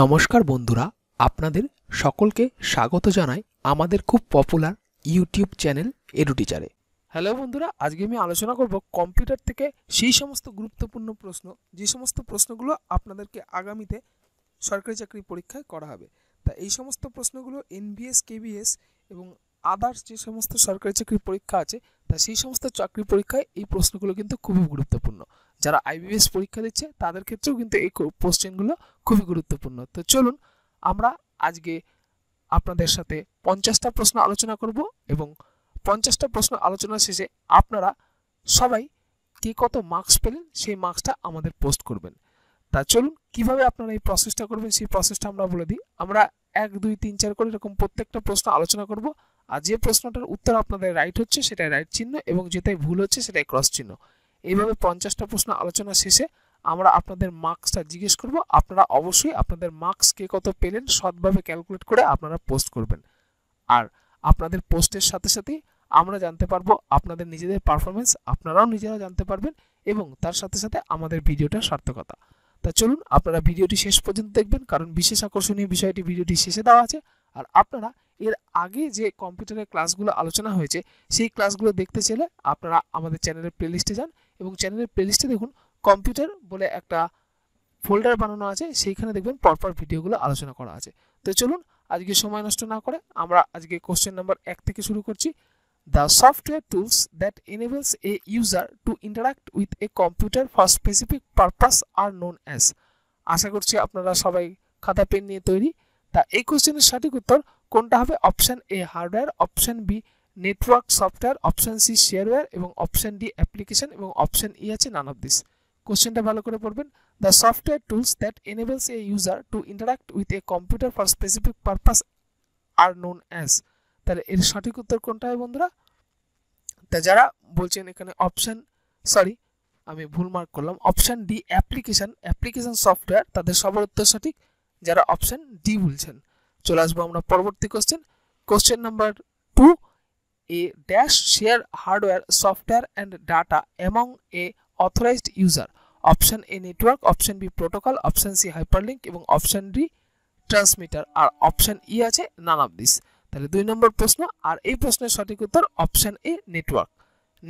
নমস্কার বন্ধুরা আপনাদের সকলকে স্বাগত জানাই আমাদের খুব পপুলার ইউটিউব চ্যানেল এডুটিচারে হ্যালো বন্ধুরা আজকে আমি আলোচনা করব কম্পিউটার থেকে সেই সমস্ত গুরুত্বপূর্ণ প্রশ্ন যে সমস্ত প্রশ্নগুলো আপনাদেরকে আগামীতে সরকারি চাকরি পরীক্ষায় করা হবে তা এই সমস্ত প্রশ্নগুলো এনবিএস কেবিএস এবং আদার্স যে সমস্ত সরকারি চাকরির পরীক্ষা আছে তা সেই সমস্ত চাকরি পরীক্ষায় এই প্রশ্নগুলো কিন্তু খুবই গুরুত্বপূর্ণ যারা আইবিএস পরীক্ষা দিচ্ছে তাদের ক্ষেত্রেও কিন্তু এই কোশ্চেনগুলো খুবই গুরুত্বপূর্ণ তো চলুন আমরা আজকে আপনাদের সাথে পঞ্চাশটা প্রশ্ন আলোচনা করব এবং পঞ্চাশটা প্রশ্ন আলোচনা শেষে আপনারা সবাই কে কত মার্কস পেলেন সেই মার্কসটা আমাদের পোস্ট করবেন তা চলুন কিভাবে আপনারা এই প্রসেসটা করবেন সেই প্রসেসটা আমরা বলে দিই আমরা এক দুই তিন চার করে এরকম প্রত্যেকটা প্রশ্ন আলোচনা করব আর যে প্রশ্নটার উত্তর আপনাদের রাইট হচ্ছে সেটাই রাইট চিহ্ন এবং যেটাই ভুল হচ্ছে সেটাই ক্রস চিহ্ন এইভাবে পঞ্চাশটা প্রশ্ন আলোচনা শেষে আমরা আপনাদের মার্কসটা জিজ্ঞেস করব আপনারা অবশ্যই আপনাদের মার্কস কে কত পেলেন সৎভাবে ক্যালকুলেট করে আপনারা পোস্ট করবেন আর আপনাদের পোস্টের সাথে সাথেই আমরা জানতে পারবো আপনাদের নিজেদের পারফরমেন্স আপনারাও নিজেরা জানতে পারবেন এবং তার সাথে সাথে আমাদের ভিডিওটার সার্থকতা তা চলুন আপনারা ভিডিওটি শেষ পর্যন্ত দেখবেন কারণ বিশেষ আকর্ষণীয় বিষয়টি ভিডিওটি শেষে দেওয়া আছে আর আপনারা এর আগে যে কম্পিউটারের ক্লাসগুলো আলোচনা হয়েছে সেই ক্লাসগুলো দেখতে চাইলে আপনারা আমাদের চ্যানেলের প্লেলিস্টে যান এবং চ্যানেলের প্লেলিস্টে দেখুন কম্পিউটার বলে একটা ফোল্ডার বানানো আছে সেইখানে দেখবেন পরপর ভিডিওগুলো আলোচনা করা আছে তো চলুন আজকে সময় নষ্ট না করে আমরা আজকে কোশ্চেন নাম্বার এক থেকে শুরু করছি the software tools that enables a user to interact with a computer for specific purpose are known as আশা করছি আপনারা সবাই খাতা পেন নিয়ে তৈরি তা এই কোশ্চেনের সঠিক উত্তর কোনটা হবে option A hardware option B network software option C shareware এবং অপশান ডি অ্যাপ্লিকেশন এবং অপশান ই e আছে নান অফ দিস কোশ্চেনটা ভালো করে পড়বেন the software tools that enables a user to interact with a computer for specific purpose are known as তাহলে এর সঠিক উত্তর কোনটা হয় বন্ধুরা তা যারা বলছেন এখানে অপশান সরি আমি ভুল মার্ক করলাম option D application application software তাদের সবার উত্তর সঠিক যারা অপশান ডি বলছেন চলে আসবো আমরা পরবর্তী question question number two A dash share hardware software and data among a authorized user option A network option B protocol option C hyperlink এবং অপশান ডি ট্রান্সমিটার আর অপশান ই e আছে none of this তাহলে দুই নম্বর প্রশ্ন আর এই প্রশ্নের সঠিক উত্তর option A network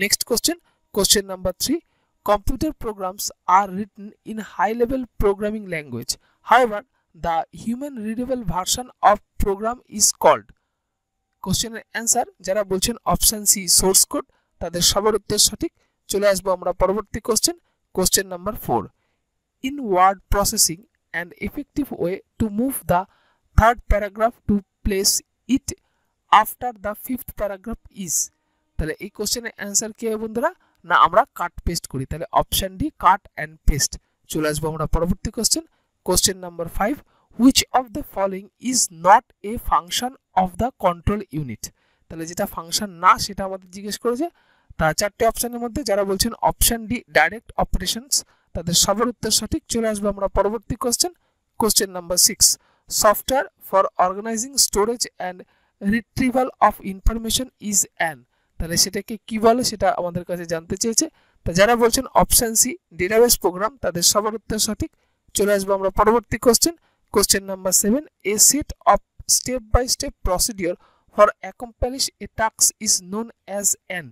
next question question number three computer programs are written in high level programming language however the human readable version of program is called কোশ্চেনের অ্যান্সার যারা বলছেন অপশন সি সোর্স কোড তাদের সবার উত্তর সঠিক চলে আসবো আমরা পরবর্তী question question number four in word processing and effective way to move the third paragraph to place it after the fifth paragraph is তাহলে এই কোশ্চেনের অ্যান্সার কী হবে বন্ধুরা না আমরা কাট পেস্ট করি তাহলে option D cut and paste চলে আসবো আমরা পরবর্তী question Question number 5. Which of the following is not a function of the control unit? তাহলে যেটা ফাংশন না সেটা আমাদের জিজ্ঞেস করেছে তার চারটে অপশানের মধ্যে যারা বলছেন অপশন ডি ডাইরেক্ট অপারেশনস তাদের সবার উত্তর সঠিক চলে আসবে আমরা পরবর্তী question question number six software for organizing storage and retrieval of information is an তাহলে সেটাকে কি বলে সেটা আমাদের কাছে জানতে চেয়েছে তা যারা বলছেন অপশন সি ডেটাবেস প্রোগ্রাম তাদের সবার উত্তর সঠিক চলে আসবো আমরা পরবর্তী question question number seven a set of step by step procedure for accomplish a task is known as an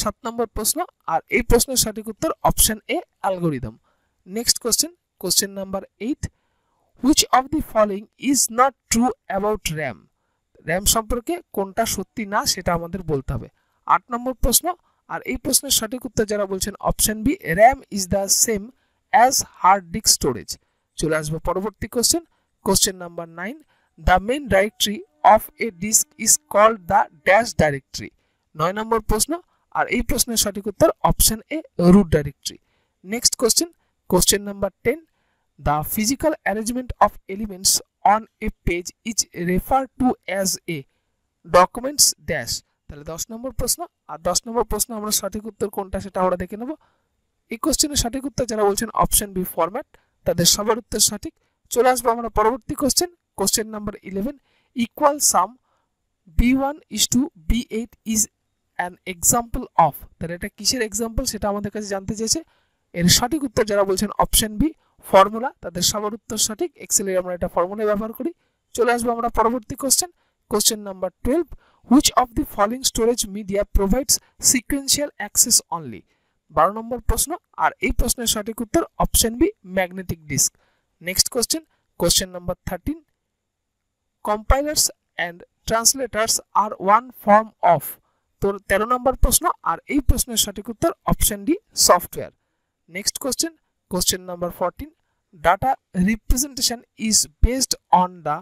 সাত নম্বর প্রশ্ন আর এই প্রশ্নের সঠিক উত্তর option A algorithm next question question number eight which of the following is not true about RAM RAM সম্পর্কে কোনটা সত্যি না সেটা আমাদের বলতে হবে আট নম্বর প্রশ্ন আর এই প্রশ্নের সঠিক উত্তর যারা বলছেন option B RAM is the same as hard disk storage চলে আসবে পরবর্তী question question number nine the main directory of a disk is called the dash directory নয় নম্বর প্রশ্ন আর এই প্রশ্নের সঠিক উত্তর option A root directory next question question number ten the physical arrangement of elements on a page is refer to as a documents dash তাহলে দশ নম্বর প্রশ্ন আর দশ নম্বর প্রশ্ন আমরা সঠিক উত্তর কোনটা সেটা আমরা দেখে নেবো এই কোশ্চেনের সঠিক উত্তর যারা বলছেন অপশন বি ফরম্যাট তাদের সবার উত্তর সঠিক চলে আসবো আমরা পরবর্তী question question number eleven equal sum B one is to B eight is an example of তাহলে এটা কিসের এক্সাম্পল সেটা আমাদের কাছে জানতে চেয়েছে এর সঠিক উত্তর যারা বলছেন অপশন বি ফর্মুলা তাদের সবার উত্তর সঠিক এক্সেলে আমরা এটা ফর্মুলা ব্যবহার করি চলে আসবো আমরা পরবর্তী question question number twelve which of the following storage media provides sequential access only বারো নম্বর প্রশ্ন আর এই প্রশ্নের সঠিক উত্তর option B magnetic disk next question question number thirteen compilers and translators are one form of তোর তেরো নম্বর প্রশ্ন আর এই প্রশ্নের সঠিক উত্তর option D software next question question number fourteen data representation is based on the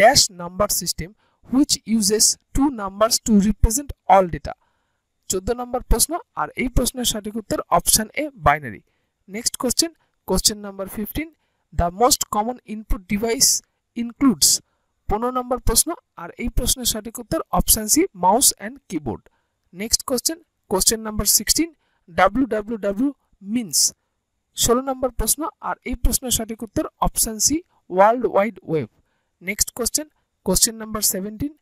dash number system which uses two number to represent all data চোদ্দ নম্বর প্রশ্ন আর এই প্রশ্নের সঠিক উত্তর option A binary next question question number fifteen the most common input device includes পনেরো নম্বর প্রশ্ন আর এই প্রশ্নের সঠিক উত্তর option C mouse and keyboard next question question number sixteen W W W means ষোলো নম্বর প্রশ্ন আর এই প্রশ্নের সঠিক উত্তর option C world wide web next question question number seventeen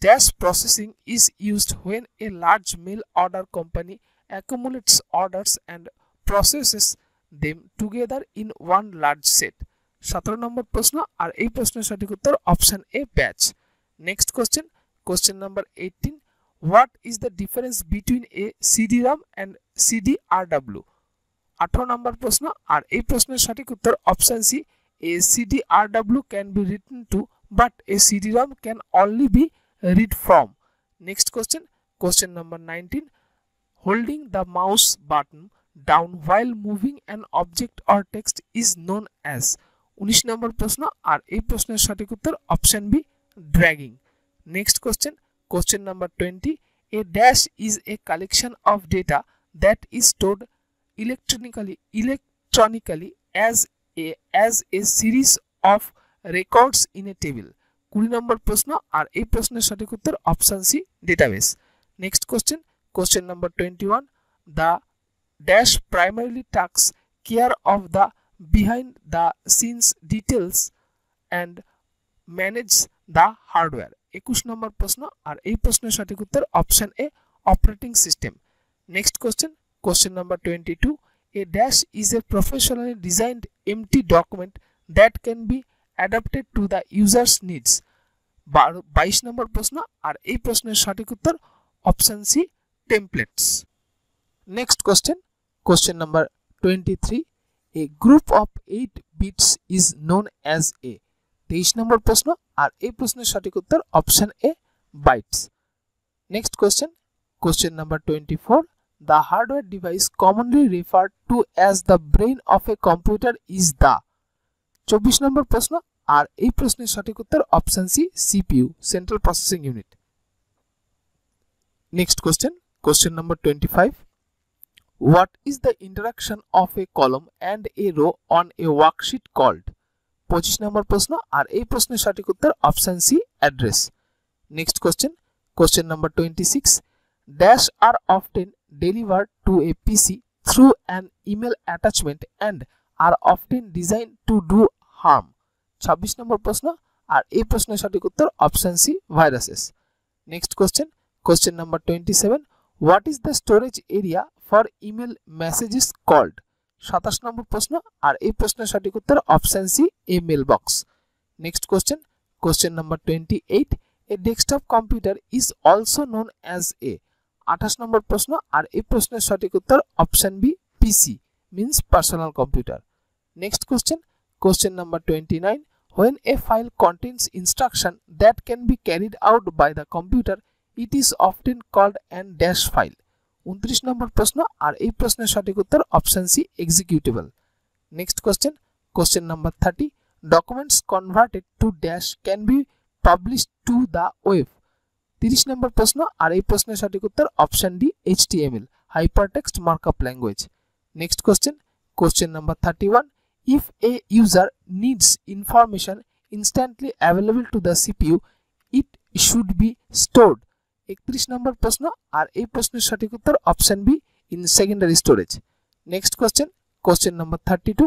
Dash processing is used when a large mail order company accumulates orders and processes them together in one large set. সতেরো নম্বর প্রশ্ন আর এই প্রশ্নের সঠিক উত্তর option A batch next question question number eighteen what is the difference between a CD ROM and CD R W আঠারো নম্বর প্রশ্ন আর এই প্রশ্নের সঠিক উত্তর option C a CD R W can be return to but a CD ROM can only be read from next question question number 19 holding the mouse button down while moving an object or text is known as 19 নম্বর প্রশ্ন আর এই প্রশ্নের সঠিক উত্তর option B dragging next question question number 20 a dash is a collection of data that is stored electronically electronically as a as a series of records in a table কুড়ি নম্বর প্রশ্ন আর এই প্রশ্নের সঠিক উত্তর option C database next question question number twenty one the dash primarily takes care of the behind the scenes details and manage the hardware একুশ নম্বর প্রশ্ন আর এই প্রশ্নের সঠিক উত্তর option A operating system next question question number twenty two A dash is a professionally designed empty document that can be adapted to the user's needs বাইশ নম্বর প্রশ্ন আর এই প্রশ্নের সঠিক উত্তর option C templates next question question number twenty three a group of eight bits is known as a তেইশ নম্বর প্রশ্ন আর এই প্রশ্নের সঠিক উত্তর option A bytes next question question number twenty four the hardware device commonly refer to as the brain of a computer is the চব্বিশ নম্বর প্রশ্ন আর এই প্রশ্নের সঠিক উত্তর option C CPU central processing unit next question question number twenty five what is the interaction of a column and a row on a worksheet called পঁচিশ নম্বর প্রশ্ন আর এই প্রশ্নের সঠিক উত্তর option C address next question question number twenty six dash are often deliver to a PC through an email attachment and are often design to do harm ছাব্বিশ নম্বর প্রশ্ন আর এই প্রশ্নের সঠিক উত্তর option C viruses next question question number twenty seven what is the storage area for email messages called সাতাশ নম্বর প্রশ্ন আর এই প্রশ্নের সঠিক উত্তর option C email box next question question number twenty eight a desktop computer is also known as a আঠাশ নম্বর প্রশ্ন আর এই প্রশ্নের সঠিক উত্তর option B PC means personal computer next question Question number 29. When a file contains instruction that can be carried out by the computer, it is often called an dash file. 29 নম্বর প্রশ্ন আর এই প্রশ্নের সঠিক উত্তর option C executable next question question number thirty documents converted to dash can be publish to the web তিরিশ নম্বর প্রশ্ন আর এই প্রশ্নের সঠিক উত্তর option D H T M L hyper text markup language next question question number thirty one If a user needs information instantly available to the CPU, it should be stored. 31 নম্বর প্রশ্ন আর এই প্রশ্নের সঠিক উত্তর option B in secondary storage next question question number 32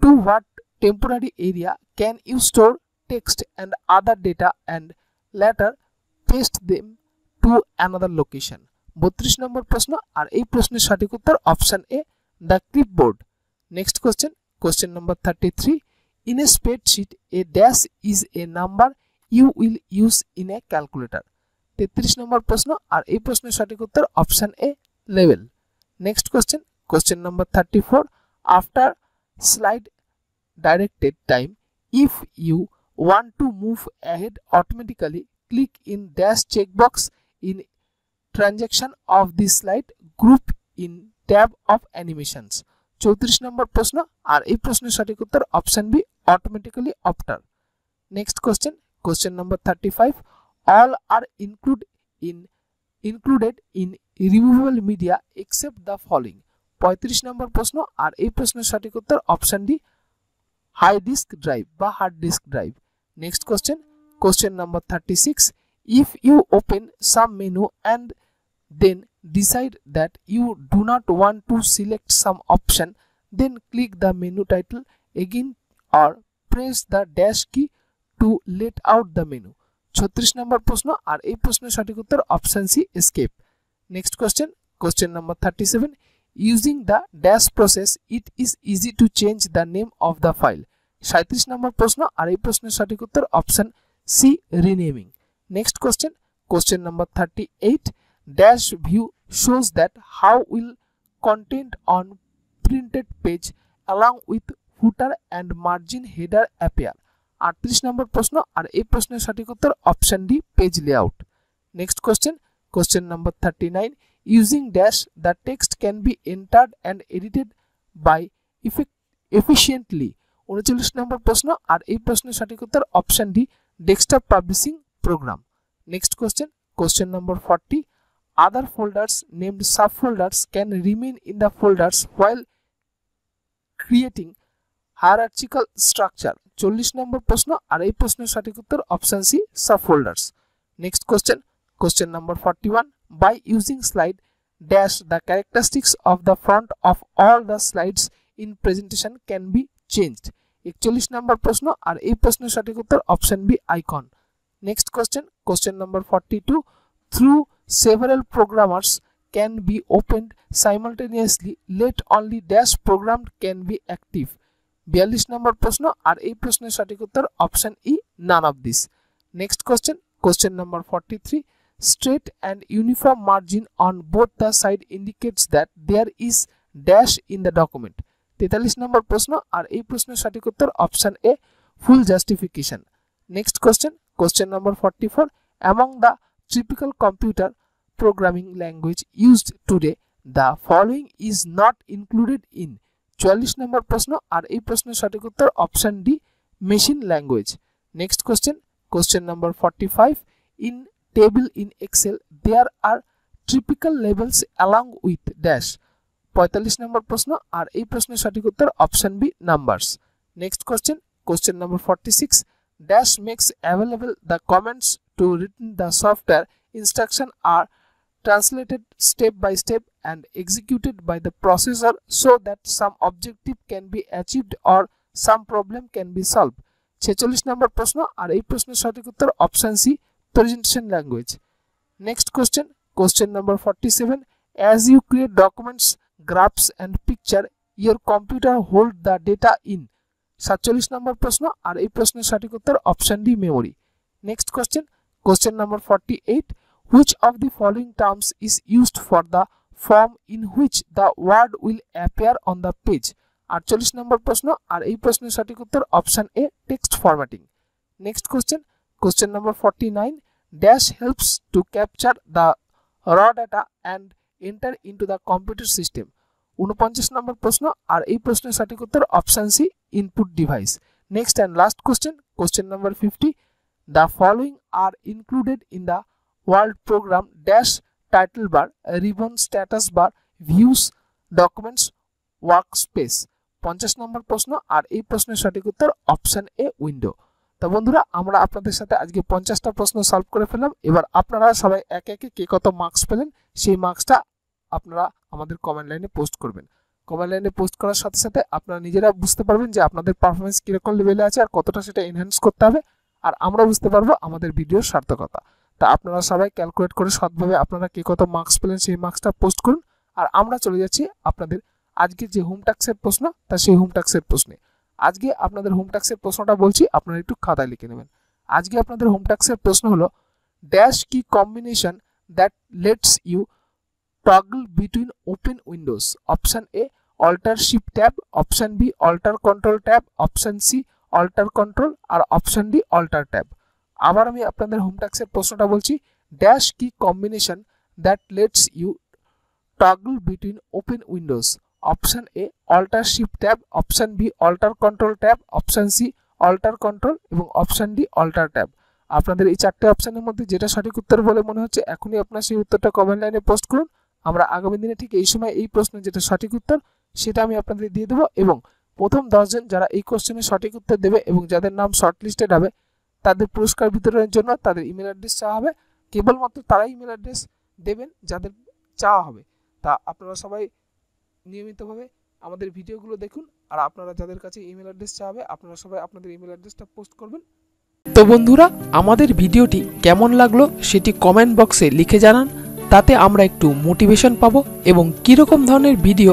to what temporary area can you store text and other data and later paste them to another location বত্রিশ নম্বর প্রশ্ন আর এই প্রশ্নের সঠিক উত্তর option A the clipboard next question Question number 33. In a spreadsheet, a dash is a number you will use in a calculator. 33 নম্বর প্রশ্ন আর এই প্রশ্নের সঠিক উত্তর option A level next question question number 34 after slide directed time if you want to move ahead automatically click in dash checkbox in transaction of this slide group in tab of animations 34 नंबर प्रश्न আর এই প্রশ্নের সঠিক উত্তর option B automatically after next question question number 35 all are include in included in removable media except the following 35 नंबर प्रश्न আর এই প্রশ্নের সঠিক উত্তর option D high disk drive বা hard disk drive next question question number 36 if you open some menu and then decide that you do not want to select some option then click the menu title again or press the dash key to let out the menu 36 নম্বর প্রশ্ন আর এই প্রশ্নের সঠিক উত্তর option C escape next question question number 37 using the dash process it is easy to change the name of the file 37 নম্বর প্রশ্ন আর এই প্রশ্নের সঠিক উত্তর option C renaming next question question number 38 dash view shows that how will content on printed page along with footer and margin header appear 38 number প্রশ্ন আর এই প্রশ্নের সঠিক উত্তর option D page layout next question question number 39 using dash the text can be entered and edited by effect efficiently উনচল্লিশ number প্রশ্ন আর এই প্রশ্নের সঠিক উত্তর option D desktop publishing program next question question number forty other folders named subfolders can remain in the folders while creating hierarchical structure 40 number prashno ar ei prashner shathik uttor option c subfolders next question question number 41 by using slide dash the characteristics of the front of all the slides in presentation can be changed 41 number prashno ar ei prashner shathik uttor option b icon next question question number 42 through several programmers can be opened simultaneously let only dash program can be active 42 number প্রশ্ন আর এই প্রশ্নের সঠিক উত্তর option E none of this Next question question number 43 straight and uniform margin on both the side indicates that there is dash in the document 43 number প্রশ্ন আর এই প্রশ্নের সঠিক উত্তর option A full justification. Next question question number 44 among the typical computer programming language used today the following is not included in 40 number prashno ar ei prashner shothik option d machine language next question question number 45 in table in excel there are typical levels along with dash 45 number prashno ar ei prashner shothik uttor option b numbers next question question number 46 dash makes available the comments to written the software, instruction are translated step by step and executed by the processor so that some objective can be achieved or some problem can be solved. 46 number প্রশ্ন আর এই প্রশ্নের সঠিক উত্তর option C presentation language next question question number 47 as you create documents graphs and picture your computer hold the data in 47 নম্বর প্রশ্ন আর এই প্রশ্নের সঠিক উত্তর option D memory next question Question number 48. Which of the following terms is used for the form in which the word will appear on the page? আটচল্লিশ নম্বর প্রশ্ন আর এই প্রশ্নের সঠিক উত্তর option A text formatting next question question number forty nine dash helps to capture the raw data and enter into the computer system উনপঞ্চাশ নম্বর প্রশ্ন আর এই প্রশ্নের সঠিক উত্তর option C input device next and last question question number fifty The following are included in the World Program dash title bar, ribbon status bar, views, documents, workspace. পঞ্চাশ নম্বর প্রশ্ন আর এই প্রশ্নের সঠিক উত্তর অপশান এ উইন্ডো তো বন্ধুরা আমরা আপনাদের সাথে আজকে পঞ্চাশটা প্রশ্ন সলভ করে ফেললাম এবার আপনারা সবাই এক একে কে কত মার্কস পেলেন সেই মার্কসটা আপনারা আমাদের কমেন্ট লাইনে পোস্ট করবেন কমেন্ট লাইনে পোস্ট করার সাথে সাথে আপনারা নিজেরা বুঝতে পারবেন যে আপনাদের পারফরমেন্স কীরকম লেভেলে আছে আর কতটা সেটা এনহ্যান্স করতে হবে আর আমরা বুঝতে পারবো আমাদের ভিডিওর সার্থকতা তা আপনারা সবাই ক্যালকুলেট করে সৎভাবে আপনারা কে কত মার্কস পেলেন সেই মার্কসটা পোস্ট করুন আর আমরা চলে যাচ্ছি আপনাদের আজকে যে হোম ট্যাক্সের প্রশ্ন তা সেই হোম ট্যাক্সের প্রশ্নে আজকে আপনাদের হোম ট্যাক্সের প্রশ্নটা বলছি আপনারা একটু খাতায় লিখে নেবেন আজকে আপনাদের হোম ট্যাক্সের প্রশ্ন হলো dash key combination that lets you toggle between open windows option A alter ship tab option B alter control tab option C alter control আর অপশন ডি অল্টার ট্যাব আবার আমি আপনাদের হোম ট্যাক্সের প্রশ্নটা বলছি dash key combination that lets you toggle between open windows option A alter shift tab option B alter control tab option C alter control এবং option D alter tab আপনাদের এই চারটে অপশানের মধ্যে যেটা সঠিক উত্তর বলে মনে হচ্ছে এখনই আপনার সেই উত্তরটা কমেন্ট লাইনে পোস্ট করুন আমরা আগামী দিনে ঠিক এই সময় এই প্রশ্নের যেটা সঠিক উত্তর সেটা আমি আপনাদের দিয়ে দেবো এবং প্রথম দশজন যারা এই কোশ্চেনের সঠিক উত্তর দেবে এবং যাদের নাম শর্টলিস্টেড হবে তাদের পুরস্কার বিতরণের জন্য তাদের ইমেল অ্যাড্রেস চাওয়া হবে কেবলমাত্র তারাই ইমেল অ্যাড্রেস দেবেন যাদের চাওয়া হবে তা আপনারা সবাই নিয়মিতভাবে আমাদের ভিডিওগুলো দেখুন আর আপনারা যাদের কাছে ইমেল অ্যাড্রেস চাওয়া আপনারা সবাই আপনাদের ইমেল অ্যাড্রেসটা পোস্ট করবেন তো বন্ধুরা আমাদের ভিডিওটি কেমন লাগলো সেটি কমেন্ট বক্সে লিখে জানান তাতে আমরা একটু মোটিভেশন পাবো এবং কীরকম ধরনের ভিডিও